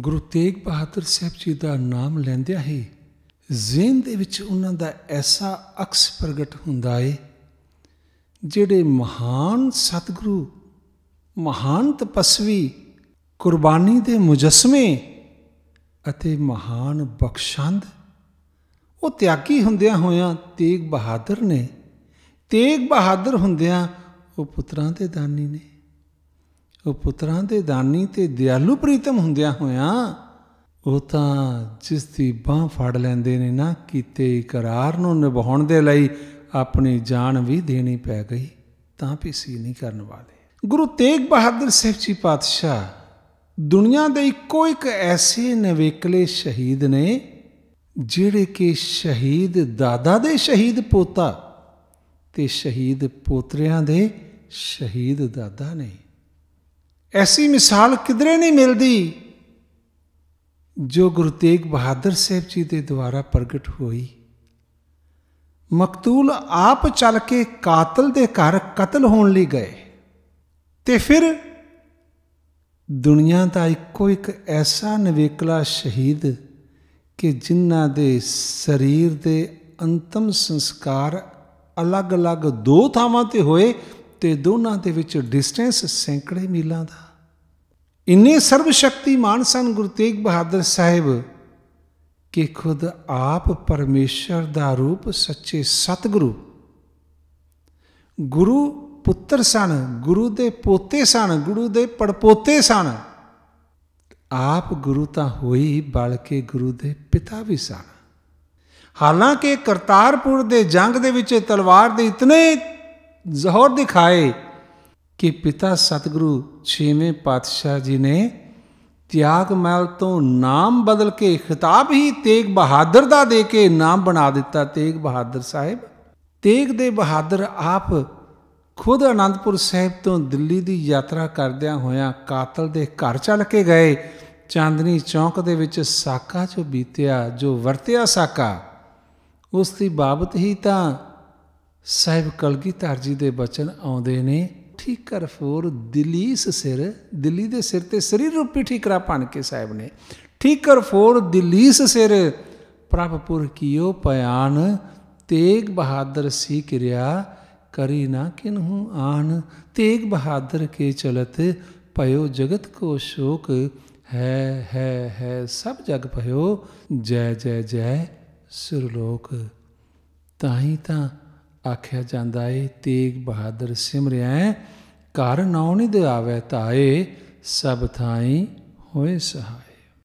ਗੁਰੂ ਤੇਗ ਬਹਾਦਰ ਸਾਹਿਬ ਜੀ ਦਾ ਨਾਮ ਲੈਂਦਿਆਂ ਹੀ ਜ਼ਿਹਨ ਦੇ ਵਿੱਚ ਉਹਨਾਂ ਦਾ ਐਸਾ ਅਕਸ ਪ੍ਰਗਟ ਹੁੰਦਾ ਏ ਜਿਹੜੇ ਮਹਾਨ ਸਤਿਗੁਰੂ ਮਹਾਨ ਤਪਸਵੀ ਕੁਰਬਾਨੀ ਦੇ ਮੁਜਸਮੇ ਅਤੇ ਮਹਾਨ ਬਖਸ਼ੰਦ ਉਹ ਤਿਆਗੀ ਹੁੰਦਿਆਂ ਹੋਇਆਂ ਤੇਗ ਬਹਾਦਰ ਨੇ ਤੇਗ ਬਹਾਦਰ ਹੁੰਦਿਆਂ ਉਹ ਪੁੱਤਰਾਂ ਦੇ ਦਾਨੀ ਨੇ ਉਹ ਪੁੱਤਰਾਂ ਦੇ ਦਾਨੀ ਤੇ ਦਿਆਲੂ ਪ੍ਰੀਤਮ ਹੁੰਦਿਆਂ ਹੋਇਆਂ ਉਹ ਤਾਂ ਜਿਸ ਦੀ ਬਾਹ ਫੜ ਲੈਂਦੇ ਨੇ ਨਾ ਕੀਤੇ ਇਕਰਾਰ ਨੂੰ ਨਿਭਾਉਣ ਦੇ ਲਈ ਆਪਣੀ ਜਾਨ ਵੀ ਦੇਣੀ ਪੈ ਗਈ ਤਾਂ ਵੀ ਸੀ ਨਹੀਂ ਕਰਨ ਵਾਲੇ ਗੁਰੂ ਤੇਗ ਬਹਾਦਰ ਸਾਹਿਬ ਜੀ ਪਾਤਸ਼ਾਹ ਦੁਨੀਆ ਦੇ ਇੱਕੋ ਇੱਕ ਐਸੇ ਨਵੇਕਲੇ ਸ਼ਹੀਦ ਨੇ ਜਿਹੜੇ ਕਿ ਸ਼ਹੀਦ ਦਾਦਾ ਦੇ ਸ਼ਹੀਦ ਪੋਤਾ ਤੇ ਸ਼ਹੀਦ ਪੋਤਰਿਆਂ ਦੇ ਸ਼ਹੀਦ ਦਾਦਾ ਨੇ ਐਸੀ ਮਿਸਾਲ ਕਿਧਰੇ ਨਹੀਂ ਮਿਲਦੀ ਜੋ ਗੁਰੂ ਤੇਗ ਬਹਾਦਰ ਸਾਹਿਬ ਜੀ ਦੇ ਦੁਆਰਾ ਪ੍ਰਗਟ ਹੋਈ ਮਕਤੂਲ ਆਪ ਚੱਲ ਕੇ ਕਾਤਲ ਦੇ ਘਰ ਕਤਲ ਹੋਣ ਲਈ ਗਏ ਤੇ ਫਿਰ ਦੁਨੀਆ ਦਾ ਇੱਕੋ ਇੱਕ ਐਸਾ ਨਵੇਕਲਾ ਸ਼ਹੀਦ ਕਿ ਜਿਨ੍ਹਾਂ ਦੇ ਸਰੀਰ ਦੇ ਅੰਤਮ ਸੰਸਕਾਰ ਅਲੱਗ-ਅਲੱਗ ਦੋ ਥਾਵਾਂ ਤੇ ਹੋਏ ਤੇ ਦੋਨਾਂ ਦੇ ਵਿੱਚ ਡਿਸਟੈਂਸ ਸੈਂਕੜੇ ਮੀਲਾਂ ਦਾ ਇੰਨੇ ਸਰਵ ਸ਼ਕਤੀਮਾਨ ਸਨ ਗੁਰੂ ਤੇਗ ਬਹਾਦਰ ਸਾਹਿਬ ਕਿ ਖੁਦ ਆਪ ਪਰਮੇਸ਼ਰ ਦਾ ਰੂਪ ਸੱਚੇ ਸਤਿਗੁਰੂ ਗੁਰੂ ਪੁੱਤਰ ਸਨ ਗੁਰੂ ਦੇ ਪੋਤੇ ਸਨ ਗੁਰੂ ਦੇ ਪੜਪੋਤੇ ਸਨ ਆਪ ਗੁਰੂ ਤਾਂ ਹੋਈ ਕੇ ਗੁਰੂ ਦੇ ਪਿਤਾ ਵੀ ਸਨ ਹਾਲਾਂਕਿ ਕਰਤਾਰਪੁਰ ਦੇ ਜੰਗ ਦੇ ਵਿੱਚ ਤਲਵਾਰ ਦੇ ਇਤਨੇ ਜ਼ੋਰ ਦਿਖਾਏ ਕਿ ਪਿਤਾ ਸਤਿਗੁਰੂ ਛੇਵੇਂ ਪਾਤਸ਼ਾਹ ਜੀ ਨੇ ਤਿਆਗ ਮਹਿਲ ਤੋਂ ਨਾਮ ਬਦਲ ਕੇ ਖਿਤਾਬ ਹੀ ਤੇਗ ਬਹਾਦਰ ਦਾ ਦੇ ਕੇ ਨਾਮ ਬਣਾ ਦਿੱਤਾ ਤੇਗ ਬਹਾਦਰ ਸਾਹਿਬ ਤੇਗ ਦੇ ਬਹਾਦਰ ਆਪ ਖੁਦ ਅਨੰਦਪੁਰ ਸਾਹਿਬ ਤੋਂ ਦਿੱਲੀ ਦੀ ਯਾਤਰਾ ਕਰਦਿਆਂ ਹੋਇਆਂ ਕਾਤਲ ਦੇ ਘਰ ਚੱਲ ਕੇ ਗਏ ਚਾਂਦਨੀ ਚੌਂਕ ਦੇ ਵਿੱਚ ਸਾਕਾ ਜੋ ਬੀਤਿਆ ਜੋ ਵਰਤਿਆ ਸਾਕਾ ਉਸ ਦੀ ਬਾਬਤ ਹੀ ਤਾਂ ਸਾਹਿਬ ਕਲਗੀਧਰ ਜੀ ਦੇ ਬਚਨ ਆਉਂਦੇ ਨੇ ਠੀਕਰ ਫੋਰ ਦਿਲੀਸ ਸਿਰ ਦਿੱਲੀ ਦੇ ਸਿਰ ਤੇ ਸਰੀਰ ਰੂਪੀ ਠੀਕਰਾ ਪਾਣ ਕੇ ਸਾਹਿਬ ਨੇ ਠੀਕਰ ਫੋਰ ਦਿਲੀਸ ਸਿਰ ਪ੍ਰਭਪੁਰ ਕੀਓ ਪਿਆਨ ਤੇਗ ਬਹਾਦਰ ਸੀ ਕਿਰਿਆ ਕਰੀ ਨਾ ਕਿਨਹੁ ਆਨ ਤੇਗ ਬਹਾਦਰ ਕੇ ਚਲਤ ਭਇਓ ਜਗਤ ਕੋ ਸ਼ੋਕ ਹੈ ਹੈ ਹੈ ਸਭ ਜਗ ਭਇਓ ਜੈ ਜੈ ਜੈ ਸੁਰਲੋਕ ਤਾਂ ਹੀ ਤਾਂ ਆਖਿਆ ਜਾਂਦਾ ਏ ਤੇਗ ਬਹਾਦਰ ਸਿਮਰਿਆ ਘਰ ਨਾਉ ਨਹੀਂ ਦਿਆਵੇ ਤਾਏ ਸਭ ਥਾਈ ਹੋਏ ਸਹਾਈ